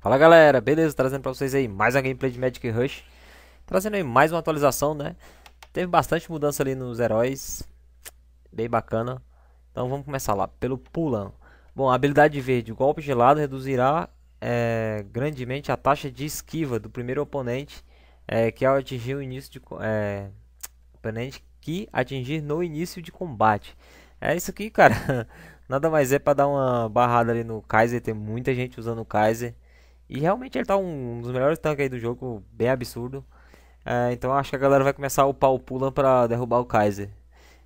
Fala galera, beleza? Trazendo pra vocês aí mais uma gameplay de Magic Rush Trazendo aí mais uma atualização, né? Teve bastante mudança ali nos heróis Bem bacana Então vamos começar lá, pelo Pulão Bom, a habilidade verde, golpe gelado reduzirá é, grandemente a taxa de esquiva do primeiro oponente é, que ao atingir o início de é, oponente que atingir no início de combate. É isso aqui, cara. Nada mais é para dar uma barrada ali no Kaiser. Tem muita gente usando o Kaiser. E realmente ele tá um, dos melhores tanques aí do jogo, bem absurdo. É, então acho que a galera vai começar a upar o Pulan pra derrubar o Kaiser.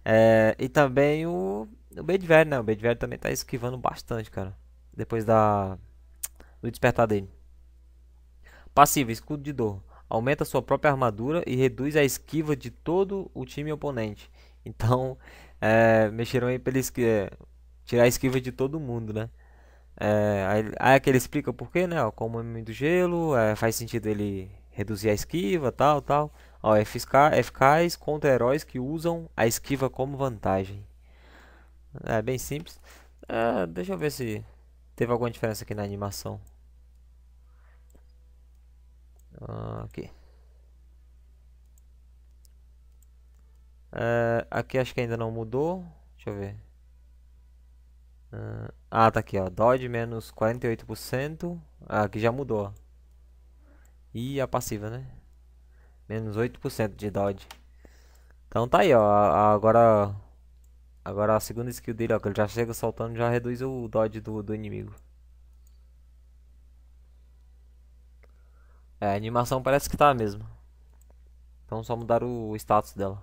É, e também o, o Bedver, né? O Bedver também tá esquivando bastante, cara. Depois da do despertar dele. Passivo, escudo de dor. Aumenta sua própria armadura e reduz a esquiva de todo o time oponente. Então, é, mexeram aí pela esquiva, é, tirar a esquiva de todo mundo, né? É, aí, aí que ele explica o porquê, né? Ó, como o do gelo, é, faz sentido ele reduzir a esquiva, tal, tal. Ó, é eficaz contra heróis que usam a esquiva como vantagem. É bem simples. É, deixa eu ver se teve alguma diferença aqui na animação. Ah, aqui. É, aqui acho que ainda não mudou. Deixa eu ver. Ah, ah, tá aqui, ó. Dodge menos 48%. Ah, aqui já mudou. E a passiva, né? Menos 8% de dodge. Então tá aí, ó. Agora Agora a segunda skill dele, ó, que ele já chega saltando já reduz o dodge do, do inimigo. É, a animação parece que tá a mesma. Então só mudar o status dela.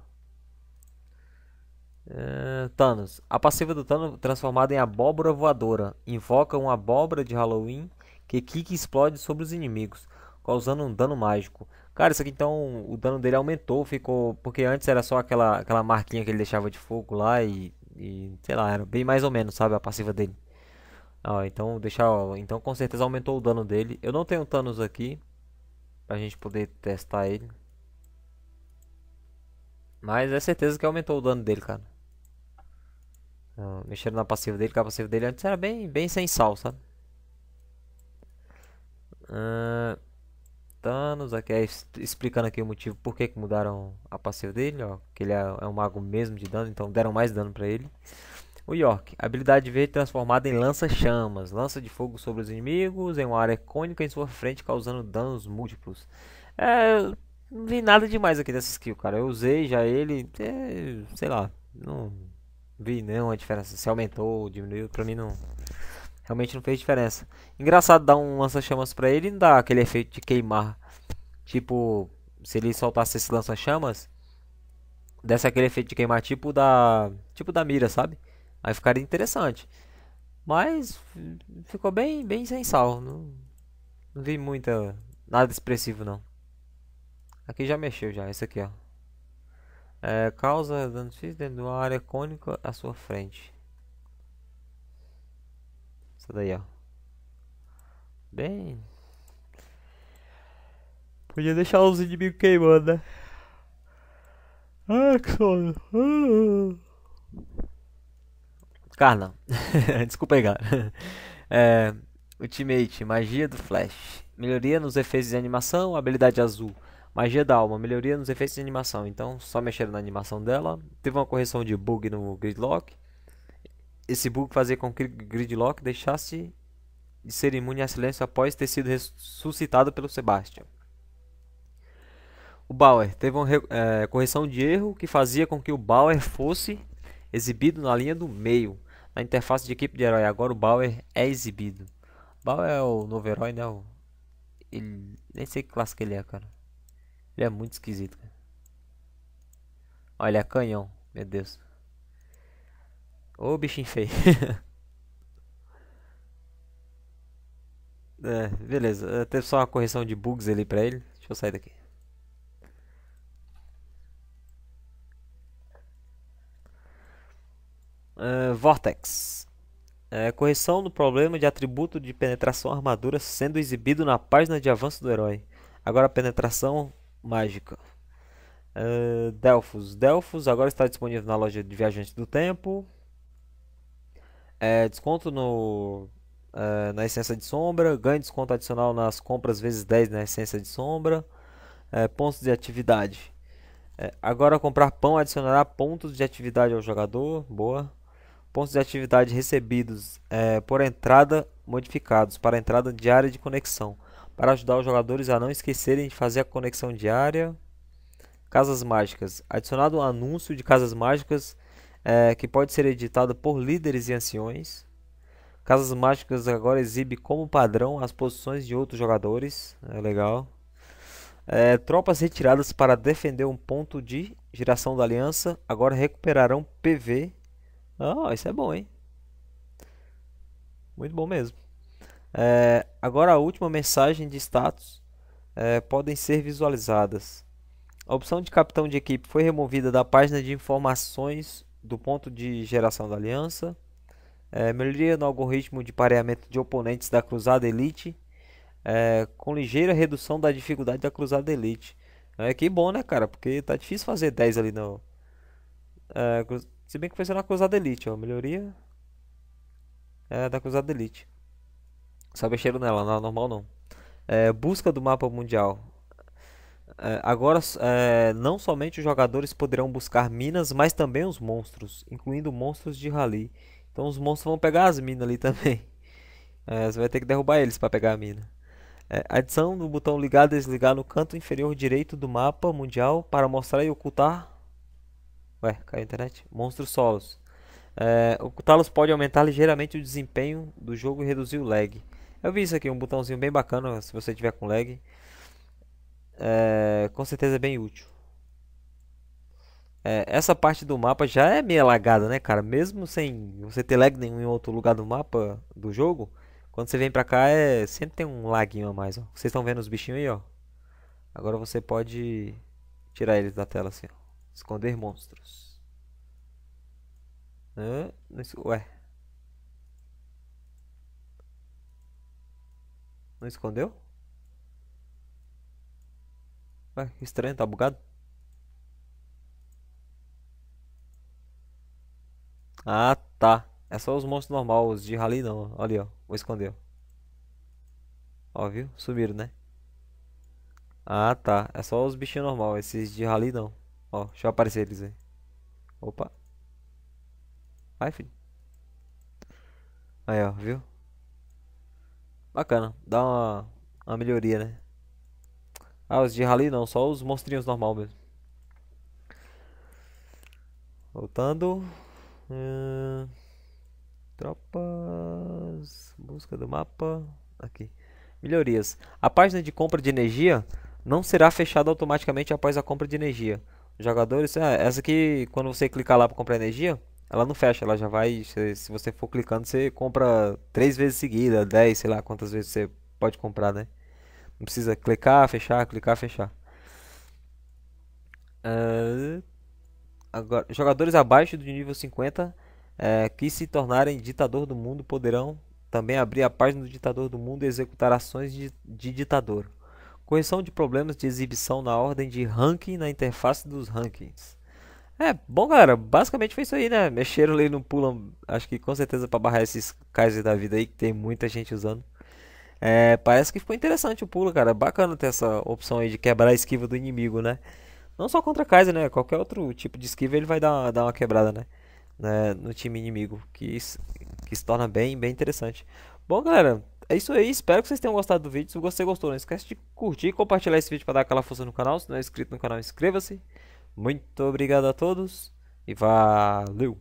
É... Thanos. A passiva do Thanos, transformada em abóbora voadora, invoca uma abóbora de Halloween que kick e explode sobre os inimigos, causando um dano mágico. Cara, isso aqui então, o dano dele aumentou, ficou... Porque antes era só aquela, aquela marquinha que ele deixava de fogo lá e, e Sei lá, era bem mais ou menos, sabe, a passiva dele. então, deixar, então com certeza aumentou o dano dele. Eu não tenho Thanos aqui, pra gente poder testar ele. Mas é certeza que aumentou o dano dele, cara. Ah, mexeram na passiva dele, que a passiva dele antes era bem, bem sem sal, sabe? Uh, Thanos, aqui é explicando aqui o motivo por que, que mudaram a passiva dele, ó, que ele é, é um mago mesmo de dano, então deram mais dano para ele. O York, habilidade verde transformada em lança-chamas, lança de fogo sobre os inimigos em uma área cônica em sua frente, causando danos múltiplos. É, não vi nada demais aqui dessa skill, cara. Eu usei já ele, é, sei lá, não vi não a diferença. Se aumentou, diminuiu, pra mim não. Realmente não fez diferença. Engraçado dar um lança-chamas pra ele e não dá aquele efeito de queimar. Tipo, se ele soltasse esse lança-chamas, desse aquele efeito de queimar tipo da. Tipo da mira, sabe? Aí ficaria interessante. Mas ficou bem, bem sem sal. Não, não vi muita. nada expressivo não. Aqui já mexeu já, esse aqui ó. É, causa dano X dentro de uma área cônica à sua frente. Isso daí, ó. Bem... Podia deixar os inimigos queimando, né? Ah, que sono. Ah. Desculpa aí, galera. É, Ultimate, magia do Flash. Melhoria nos efeitos de animação, habilidade azul. Magia da alma, melhoria nos efeitos de animação. Então, só mexeram na animação dela. Teve uma correção de bug no gridlock. Esse bug fazia com que o gridlock deixasse de ser imune a silêncio após ter sido ressuscitado pelo Sebastian. O Bauer teve uma é, correção de erro que fazia com que o Bauer fosse exibido na linha do meio, na interface de equipe de herói. Agora o Bauer é exibido. Bauer é o novo herói, né? Ele... Nem sei que classe que ele é, cara. Ele é muito esquisito, cara. Olha, é canhão. Meu Deus. Ô, bichinho feio. é, beleza. Teve só uma correção de bugs ali pra ele. Deixa eu sair daqui. Uh, Vortex. É, correção do problema de atributo de penetração armadura sendo exibido na página de avanço do herói. Agora a penetração mágica. Uh, eh, Delfos. Delfos agora está disponível na loja de Viajante do Tempo. É, desconto no, uh, na essência de sombra. Ganho desconto adicional nas compras vezes 10 na essência de sombra. É, pontos de atividade. agora comprar pão adicionará pontos de atividade ao jogador. Boa. Pontos de atividade recebidos por entrada modificados para entrada diária de conexão para ajudar os jogadores a não esquecerem de fazer a conexão diária. Casas Mágicas. Adicionado um anúncio de Casas Mágicas é, que pode ser editado por líderes e anciões. Casas Mágicas agora exibe como padrão as posições de outros jogadores. É legal. É, tropas retiradas para defender um ponto de geração da aliança agora recuperarão PV. Ah, oh, isso é bom, hein? Muito bom mesmo. É, agora a última mensagem de status é, podem ser visualizadas. A opção de capitão de equipe foi removida da página de informações do ponto de geração da aliança. É, melhoria no algoritmo de pareamento de oponentes da Cruzada Elite, é, com ligeira redução da dificuldade da Cruzada Elite. É, que bom, né, cara? Porque tá difícil fazer 10 ali no. É, se bem que foi sendo na Cruzada Elite, ó. Melhoria é, da Cruzada Elite. Só mexeram nela, não é normal não. É, busca do mapa mundial. É, agora, é, não somente os jogadores poderão buscar minas, mas também os monstros, incluindo monstros de rally. Então os monstros vão pegar as minas ali também. É, você vai ter que derrubar eles para pegar a mina. É, adição do botão ligar desligar no canto inferior direito do mapa mundial para mostrar e ocultar. Ué, caiu a internet? Monstros solos. É, ocultá-los pode aumentar ligeiramente o desempenho do jogo e reduzir o lag. Eu vi isso aqui, um botãozinho bem bacana, se você tiver com lag. É, com certeza é bem útil. É, essa parte do mapa já é meio lagada, né, cara? Mesmo sem você ter lag nenhum em outro lugar do mapa do jogo, quando você vem pra cá, é, sempre tem um laguinho a mais, ó. Vocês estão vendo os bichinhos aí, ó. Agora você pode tirar eles da tela, assim, ó. Esconder monstros. Ah, não, ué, Não escondeu? Ué, estranho, tá bugado? Ah, tá. É só os monstros normais os de rally não. Olha ali, ó. Vou esconder. Ó, viu? Sumiram, né? Ah, tá. É só os bichinhos normais esses de rally não. Ó, deixa eu aparecer eles aí. Opa. Vai, filho. Aí, ó, viu? Bacana, dá uma, uma melhoria, né? Ah, os de rally não, só os monstrinhos normal mesmo. Voltando. Hum, tropas. Busca do mapa. Aqui. Melhorias. A página de compra de energia não será fechada automaticamente após a compra de energia. Jogadores, ah, essa aqui, quando você clicar lá para comprar energia, ela não fecha, ela já vai. Se você for clicando, você compra três vezes seguida, dez, sei lá quantas vezes você pode comprar, né? Não precisa clicar, fechar, clicar, fechar. Uh, agora, jogadores abaixo do nível 50 é, que se tornarem ditador do mundo poderão também abrir a página do ditador do mundo e executar ações de, de ditador. Correção de problemas de exibição na ordem de ranking na interface dos rankings. É, bom, galera, basicamente foi isso aí, né? Mexeram ali no pulam, acho que com certeza para barrar esses casos da vida aí, que tem muita gente usando. É, parece que ficou interessante o pulo, cara. Bacana ter essa opção aí de quebrar a esquiva do inimigo, né? Não só contra Kaiser, né? Qualquer outro tipo de esquiva ele vai dar, dar uma quebrada, né? né? No time inimigo, que, isso, que se torna bem, bem interessante. Bom, galera, é isso aí. Espero que vocês tenham gostado do vídeo. Se você gostou, não esquece de curtir e compartilhar esse vídeo para dar aquela força no canal. Se não é inscrito no canal, inscreva-se. Muito obrigado a todos e valeu!